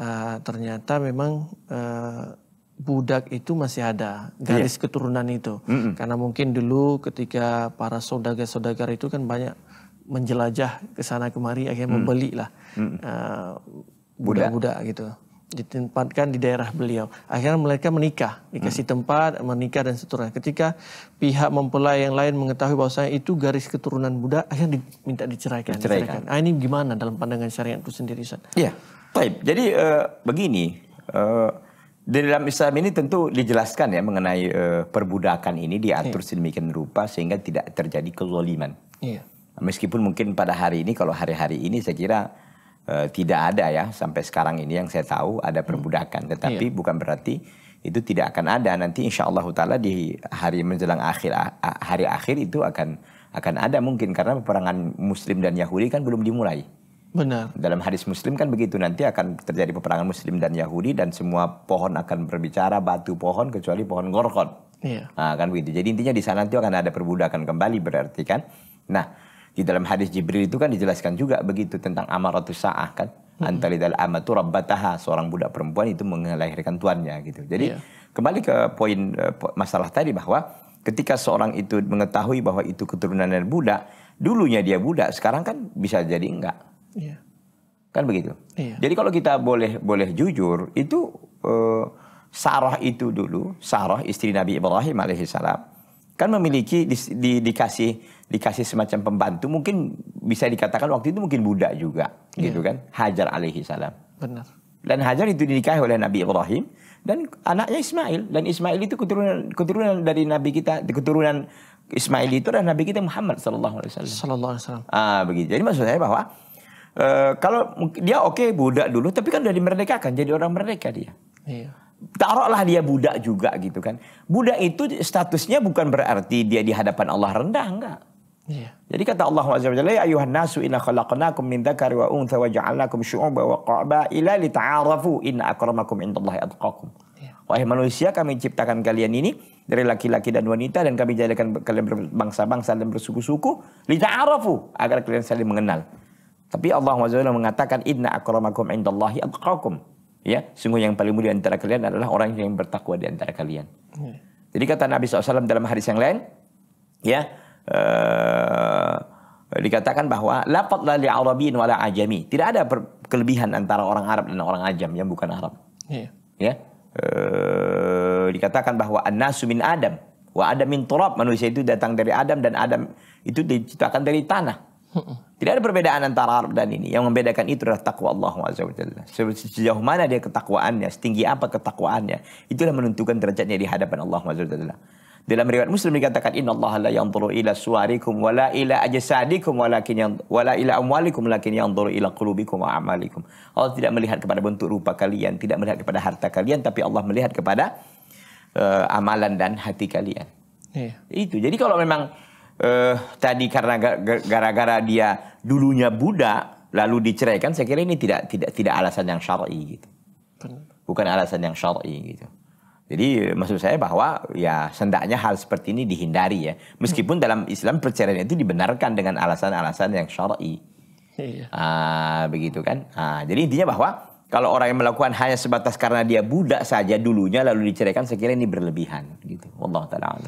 uh, ternyata memang uh, budak itu masih ada garis yeah. keturunan itu. Mm -mm. Karena mungkin dulu ketika para saudagar-saudagar itu kan banyak menjelajah ke sana kemari akhirnya mm. membeli lah mm uh, budak -budak gitu ditempatkan di daerah beliau. Akhirnya mereka menikah, dikasih hmm. tempat, menikah dan seterusnya. Ketika pihak mempelai yang lain mengetahui bahwa saya itu garis keturunan Buddha, akhirnya diminta diceraikan. diceraikan. diceraikan. Nah, ini gimana dalam pandangan syariat itu sendiri, Ya, Iya, baik. Jadi uh, begini, uh, di dalam Islam ini tentu dijelaskan ya mengenai uh, perbudakan ini diatur iya. sedemikian rupa sehingga tidak terjadi kezaliman. Iya. Meskipun mungkin pada hari ini, kalau hari-hari ini saya kira Eh, tidak ada ya sampai sekarang ini yang saya tahu ada hmm. perbudakan. Tetapi iya. bukan berarti itu tidak akan ada nanti insya Allah taala di hari menjelang akhir hari akhir itu akan akan ada mungkin karena peperangan Muslim dan Yahudi kan belum dimulai. Benar. Dalam hadis Muslim kan begitu nanti akan terjadi peperangan Muslim dan Yahudi dan semua pohon akan berbicara batu pohon kecuali pohon gorkon. Iya. Nah, kan begitu. Jadi intinya di sana nanti akan ada perbudakan kembali berarti kan. Nah, di dalam hadis Jibril itu kan dijelaskan juga begitu tentang amaratus sa'ah kan. antara hmm Antalidal amatu rabbataha. Seorang budak perempuan itu melahirkan tuannya gitu. Jadi yeah. kembali ke poin eh, masalah tadi bahwa ketika seorang itu mengetahui bahwa itu keturunan dari budak, dulunya dia budak, sekarang kan bisa jadi enggak. Yeah. Kan begitu. Yeah. Jadi kalau kita boleh boleh jujur, itu uh, Sarah itu dulu, Sarah istri Nabi Ibrahim alaihissalam, kan memiliki di, di, dikasih dikasih semacam pembantu mungkin bisa dikatakan waktu itu mungkin budak juga yeah. gitu kan Hajar alaihi salam benar dan Hajar itu dinikahi oleh Nabi Ibrahim dan anaknya Ismail dan Ismail itu keturunan keturunan dari Nabi kita keturunan Ismail itu adalah Nabi kita Muhammad Sallallahu Alaihi Wasallam. Sallallahu Alaihi Wasallam. Ah begitu. Jadi maksud saya bahwa uh, kalau dia oke okay, budak dulu, tapi kan udah dimerdekakan, jadi orang merdeka dia. Iya taruhlah dia budak juga gitu kan. Budak itu statusnya bukan berarti dia di hadapan Allah rendah enggak. Yeah. Jadi kata Allah Subhanahu ya ayuhan nasu inna min dzakari wa untha wa ja'alnakum wa qabaila inna akramakum indallahi atqakum. Iya. Wahai manusia kami ciptakan kalian ini dari laki-laki dan wanita dan kami jadikan kalian berbangsa-bangsa dan bersuku-suku lita'arafu agar kalian saling mengenal. Tapi Allah Azza mengatakan inna akramakum indallahi atqakum. Ya, sungguh yang paling mulia antara kalian adalah orang yang bertakwa di antara kalian. Hmm. Jadi kata Nabi SAW dalam hadis yang lain, ya, uh, dikatakan bahwa lafadz la arabin wala ajami. Tidak ada kelebihan antara orang Arab dan orang ajam yang bukan Arab. Ya. Uh, dikatakan bahwa an-nasu min Adam wa Adam min turab. Manusia itu datang dari Adam dan Adam itu diciptakan dari tanah. Tidak ada perbedaan antara Arab dan ini. Yang membedakan itu adalah takwa Allah SWT. Sejauh mana dia ketakwaannya, setinggi apa ketakwaannya, itulah menentukan derajatnya di hadapan Allah SWT. Dalam riwayat Muslim dikatakan inna Allah la yanzuru ila suwarikum wa ila ajsadikum walakin yang wa la ila amwalikum lakin yanzuru ila qulubikum wa amalikum. Allah tidak melihat kepada bentuk rupa kalian, tidak melihat kepada harta kalian, tapi Allah melihat kepada uh, amalan dan hati kalian. Yeah. Itu. Jadi kalau memang eh, tadi karena gara-gara dia dulunya Buddha lalu diceraikan, saya kira ini tidak tidak tidak alasan yang syar'i gitu. Bukan alasan yang syar'i gitu. Jadi maksud saya bahwa ya sendaknya hal seperti ini dihindari ya. Meskipun hmm. dalam Islam perceraian itu dibenarkan dengan alasan-alasan yang syar'i. Iya. Ah, begitu kan? Ah, jadi intinya bahwa kalau orang yang melakukan hanya sebatas karena dia budak saja dulunya lalu diceraikan, saya kira ini berlebihan gitu. Allah taala.